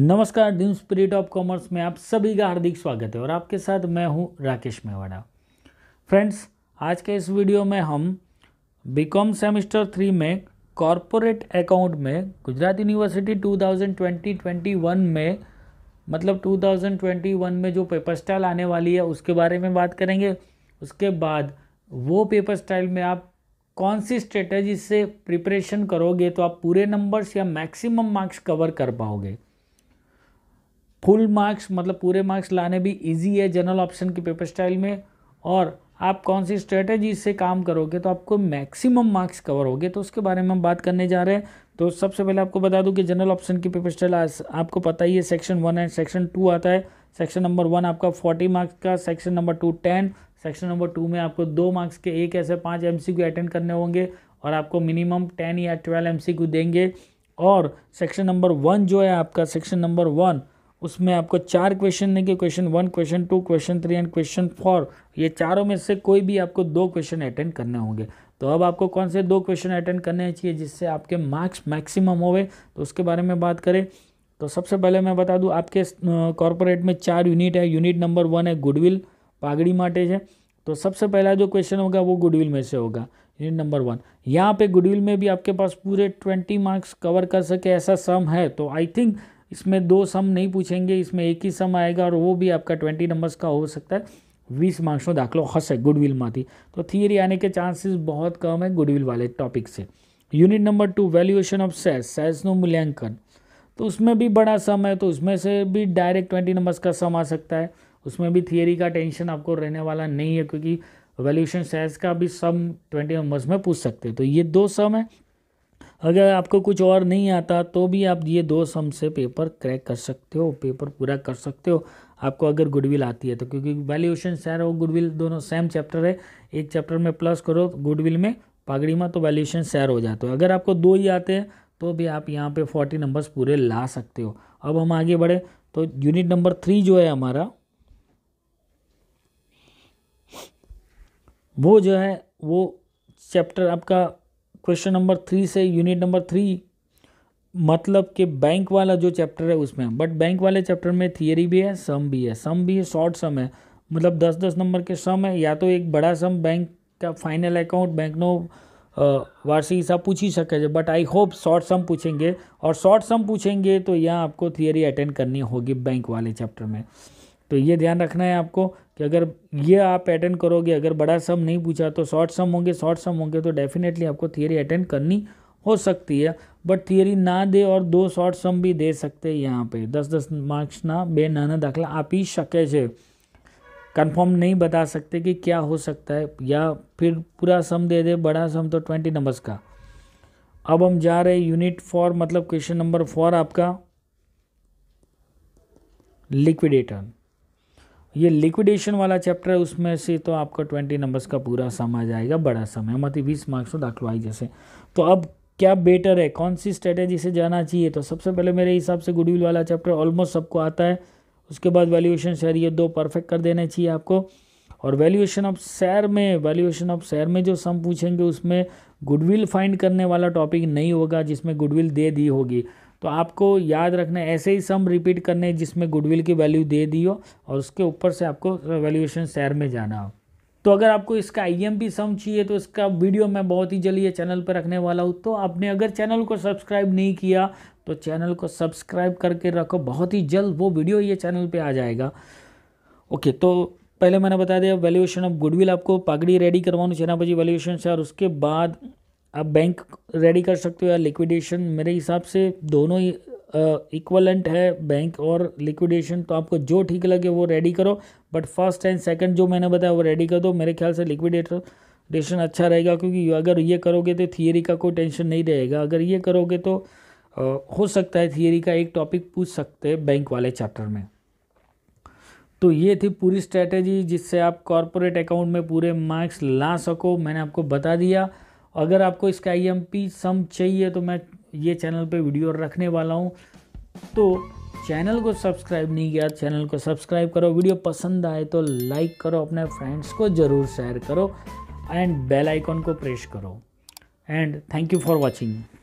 नमस्कार दिन spirit of commerce में आप सभी का हार्दिक स्वागत है और आपके साथ मैं हूं राकेश मेवाड़ा फ्रेंड्स आज के इस वीडियो में हम बीकॉम सेमेस्टर थ्री में कॉरपोरेट अकाउंट में गुजरात यूनिवर्सिटी 2020-21 में मतलब 2021 में जो पेपर स्टाइल आने वाली है उसके बारे में बात करेंगे उसके बाद वो पेपर स्टाइल में आप कौन सी स्ट्रेटजी से प्रिपरेशन करोगे तो आप पूरे नंबर्स या मैक्सिमम मार्क्स कवर कर पाओगे फुल मार्क्स मतलब पूरे मार्क्स लाने भी इजी है जनरल ऑप्शन की पेपर स्टाइल में और आप कौन सी स्ट्रेटेजी से काम करोगे तो आपको मैक्सिमम मार्क्स कवर होगे तो उसके बारे में हम बात करने जा रहे हैं तो सबसे पहले आपको बता दूं कि जनरल ऑप्शन की पेपर स्टाइल आपको पता ही है section one and section two आता है सेक्शन नंबर वन आपका फोर्टी मार्क्स का section number two ten section number two में आपको दो मार्क्स के एक ऐसे पाँच एम अटेंड करने होंगे और आपको मिनिमम टेन या ट्वेल्व एम देंगे और सेक्शन नंबर वन जो है आपका सेक्शन नंबर वन उसमें आपको चार क्वेश्चन देंगे question one question two question three and question four ये चारों में से कोई भी आपको दो क्वेश्चन अटेंड करने होंगे तो अब आपको कौन से दो क्वेश्चन अटेंड करने चाहिए जिससे आपके मार्क्स मैक्सिमम होवे तो उसके बारे में बात करें तो सबसे पहले मैं बता दूँ आपके कॉरपोरेट में चार यूनिट है यूनिट नंबर वन है गुडविल पागड़ी माटे है तो सबसे पहला जो क्वेश्चन होगा वो गुडविल में से होगा यूनिट नंबर वन यहाँ पे गुडविल में भी आपके पास पूरे ट्वेंटी मार्क्स कवर कर सके ऐसा सम है तो आई थिंक इसमें दो सम नहीं पूछेंगे इसमें एक ही सम आएगा और वो भी आपका ट्वेंटी नंबर्स का हो सकता है हंस है गुडविल હશે थी तो थियरी आने के चांसेस बहुत कम है गुडविल वाले टॉपिक से unit number two valuation of सेस नो मूल्यांकन तो उसमें भी बड़ा सम है तो उसमें से भी डायरेक्ट ट्वेंटी नंबर्स का सम आ सकता है उसमें भी थियरी का टेंशन आपको रहने वाला नहीं है क्योंकि वैल्यूशन सेस का भी सम ट्वेंटी नंबर्स में पूछ सकते हैं तो ये दो सम है अगर आपको कुछ और नहीं आता तो भी आप ये दो सम से पेपर क्रैक कर सकते हो पेपर पूरा कर सकते हो आपको अगर गुडविल आती है तो क्योंकि वैल्यूएशन सैर और गुडविल दोनों सेम चैप्टर है एक चैप्टर में प्लस करो गुडविल में पागड़ी में तो वैल्यूएशन सैर हो जाते हो अगर आपको दो ही आते हैं तो भी आप यहाँ पे फोर्टी नंबर्स पूरे ला सकते हो अब हम आगे बढ़े तो यूनिट नंबर थ्री जो है हमारा वो जो है वो चैप्टर आपका क्वेश्चन नंबर थ्री से यूनिट नंबर थ्री मतलब कि बैंक वाला जो चैप्टर है उसमें बट बैंक वाले चैप्टर में थियरी भी है सम भी है सम भी है शॉर्ट सम है मतलब दस दस नंबर के सम है या तो एक बड़ा सम बैंक का फाइनल अकाउंट बैंक नो वार्षिक हिसाब ही सके but I hope short sum पूछेंगे और शॉर्ट सम पूछेंगे तो यहाँ आपको थियरी अटेंड करनी होगी बैंक वाले चैप्टर में तो ये ध्यान रखना है आपको कि अगर ये आप अटेंड करोगे अगर बड़ा सम नहीं पूछा तो शॉर्ट सम होंगे शॉर्ट सम होंगे तो डेफिनेटली आपको थियरी अटेंड करनी हो सकती है बट थियरी ना दे और दो शॉर्ट सम भी दे सकते हैं यहाँ पे दस दस बे ना दाखला आप ही शके से कन्फर्म नहीं बता सकते कि क्या हो सकता है या फिर पूरा सम दे दे बड़ा सम तो ट्वेंटी नंबर्स का अब हम जा रहे यूनिट फोर मतलब क्वेश्चन नंबर फोर आपका लिक्विडेटर ये लिक्विडेशन वाला चैप्टर है उसमें से तो आपका ट्वेंटी नंबर्स का पूरा सम आ जाएगा बड़ा सम है मतलब बीस मार्क्स तो दाखिल आई जैसे तो अब क्या बेटर है कौन सी स्ट्रेटेजी से जाना चाहिए तो सबसे पहले मेरे हिसाब से गुडविल वाला चैप्टर ऑलमोस्ट सबको आता है उसके बाद वैल्यूएशन शेयर ये दो परफेक्ट कर देने चाहिए आपको और वैल्यूएशन ऑफ शेयर में वैल्यूएशन ऑफ शेयर में जो सम पूछेंगे उसमें गुडविल फाइंड करने वाला टॉपिक नहीं होगा जिसमें गुडविल दे दी होगी तो आपको याद रखना है ऐसे ही सम रिपीट करने जिसमें गुडविल की वैल्यू दे दी हो और उसके ऊपर से आपको वैल्यूएशन शेयर में जाना हो तो अगर आपको इसका आई सम चाहिए तो इसका वीडियो मैं बहुत ही जल्दी चैनल पर रखने वाला हूँ तो आपने अगर चैनल को सब्सक्राइब नहीं किया तो चैनल को सब्सक्राइब करके रखो बहुत ही जल्द वो वीडियो ये चैनल पर आ जाएगा ओके तो पहले मैंने बता दिया वैल्यूएशन ऑफ गुडविल आपको पगड़ी रेडी करवानी चाहिए ना वैल्यूएशन से और उसके बाद आप बैंक रेडी कर सकते हो या लिक्विडेशन मेरे हिसाब से दोनों ही इक्वलेंट है बैंक और लिक्विडेशन तो आपको जो ठीक लगे वो रेडी करो बट फर्स्ट एंड सेकंड जो मैंने बताया वो रेडी कर दो मेरे ख्याल से लिक्विडेशन अच्छा रहेगा क्योंकि अगर ये करोगे तो थियरी का कोई टेंशन नहीं रहेगा अगर ये करोगे तो हो सकता है थियरी का एक टॉपिक पूछ सकते हैं बैंक वाले चैप्टर में तो ये थी पूरी स्ट्रैटेजी जिससे आप कॉरपोरेट अकाउंट में पूरे मार्क्स ला सको मैंने आपको बता दिया अगर आपको इसका आई एम पी सम चाहिए तो मैं ये चैनल पे वीडियो रखने वाला हूँ तो चैनल को सब्सक्राइब नहीं किया चैनल को सब्सक्राइब करो वीडियो पसंद आए तो लाइक करो अपने फ्रेंड्स को ज़रूर शेयर करो एंड बेल आइकॉन को प्रेस करो and thank you for watching